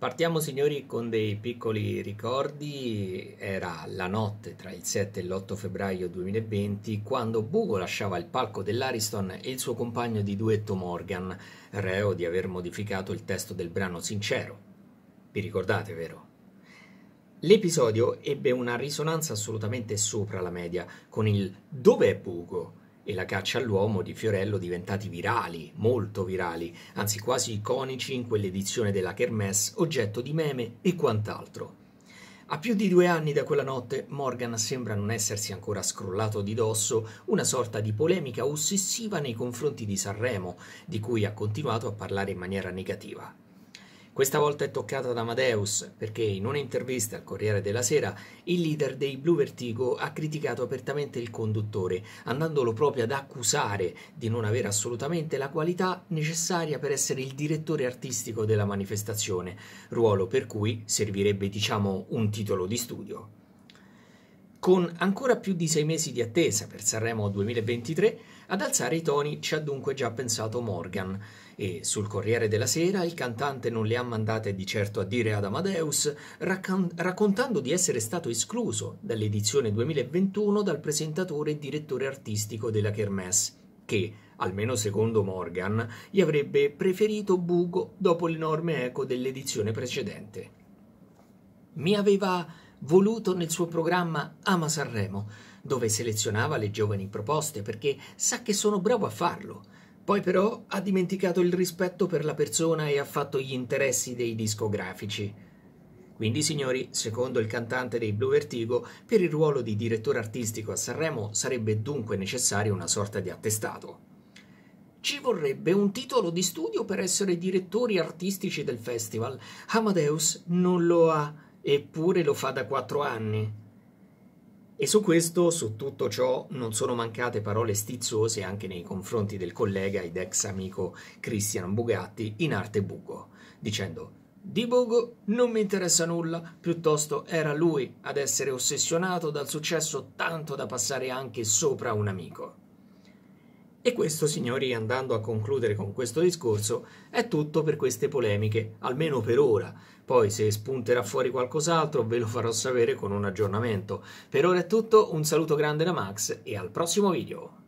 Partiamo signori con dei piccoli ricordi, era la notte tra il 7 e l'8 febbraio 2020 quando Bugo lasciava il palco dell'Ariston e il suo compagno di duetto Morgan, reo di aver modificato il testo del brano Sincero. Vi ricordate, vero? L'episodio ebbe una risonanza assolutamente sopra la media, con il Dov'è Bugo? e la caccia all'uomo di Fiorello diventati virali, molto virali, anzi quasi iconici in quell'edizione della Kermesse, oggetto di meme e quant'altro. A più di due anni da quella notte, Morgan sembra non essersi ancora scrollato di dosso una sorta di polemica ossessiva nei confronti di Sanremo, di cui ha continuato a parlare in maniera negativa. Questa volta è toccata ad Amadeus, perché in un'intervista al Corriere della Sera il leader dei Blue Vertigo ha criticato apertamente il conduttore, andandolo proprio ad accusare di non avere assolutamente la qualità necessaria per essere il direttore artistico della manifestazione, ruolo per cui servirebbe diciamo un titolo di studio. Con ancora più di sei mesi di attesa per Sanremo 2023, ad alzare i toni ci ha dunque già pensato Morgan e sul Corriere della Sera il cantante non le ha mandate di certo a dire ad Amadeus, raccon- raccontando di essere stato escluso dall'edizione 2021 dal presentatore e direttore artistico della Kermesse, che, almeno secondo Morgan, gli avrebbe preferito Bugo dopo l'enorme eco dell'edizione precedente. Mi aveva voluto nel suo programma Ama Sanremo, dove selezionava le giovani proposte perché sa che sono bravo a farlo. Poi però ha dimenticato il rispetto per la persona e ha fatto gli interessi dei discografici. Quindi, signori, secondo il cantante dei Blue Vertigo, per il ruolo di direttore artistico a Sanremo sarebbe dunque necessaria una sorta di attestato. Ci vorrebbe un titolo di studio per essere direttori artistici del festival. Amadeus non lo ha eppure lo fa da quattro anni. E su questo, su tutto ciò, non sono mancate parole stizzose anche nei confronti del collega ed ex amico Christian Bugatti in arte Bugo, dicendo di Bugo non mi interessa nulla, piuttosto era lui ad essere ossessionato dal successo tanto da passare anche sopra un amico. E questo, signori, andando a concludere con questo discorso, è tutto per queste polemiche, almeno per ora. Poi se spunterà fuori qualcos'altro ve lo farò sapere con un aggiornamento. Per ora è tutto, un saluto grande da Max e al prossimo video!